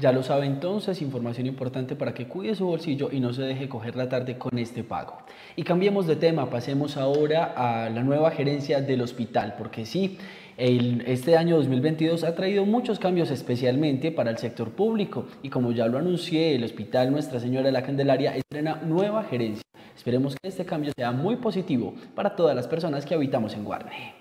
Ya lo sabe entonces, información importante para que cuide su bolsillo y no se deje coger la tarde con este pago. Y cambiemos de tema, pasemos ahora a la nueva gerencia del hospital, porque sí, este año 2022 ha traído muchos cambios especialmente para el sector público y como ya lo anuncié, el Hospital Nuestra Señora de la Candelaria estrena nueva gerencia. Esperemos que este cambio sea muy positivo para todas las personas que habitamos en Guarne.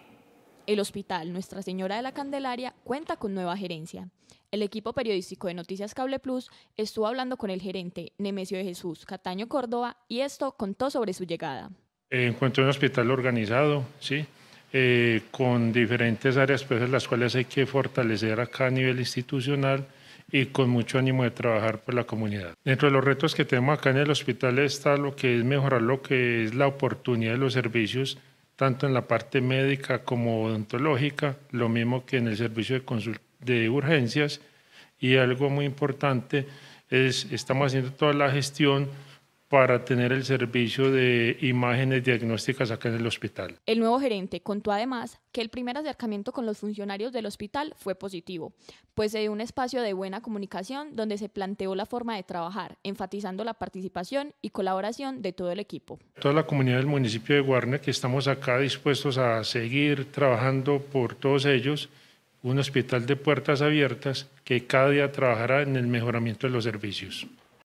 El hospital Nuestra Señora de la Candelaria cuenta con nueva gerencia. El equipo periodístico de Noticias Cable Plus estuvo hablando con el gerente Nemesio de Jesús Cataño Córdoba y esto contó sobre su llegada. Eh, encuentro un hospital organizado, sí, eh, con diferentes áreas, pues las cuales hay que fortalecer acá a nivel institucional y con mucho ánimo de trabajar por la comunidad. Dentro de los retos que tenemos acá en el hospital está lo que es mejorar lo que es la oportunidad de los servicios tanto en la parte médica como odontológica, lo mismo que en el servicio de, urgencias. Y algo muy importante es, estamos haciendo toda la gestión para tener el servicio de imágenes diagnósticas acá en el hospital. El nuevo gerente contó además que el primer acercamiento con los funcionarios del hospital fue positivo, pues se un espacio de buena comunicación donde se planteó la forma de trabajar, enfatizando la participación y colaboración de todo el equipo. Toda la comunidad del municipio de Guarne que estamos acá dispuestos a seguir trabajando por todos ellos un hospital de puertas abiertas que cada día trabajará en el mejoramiento de los servicios.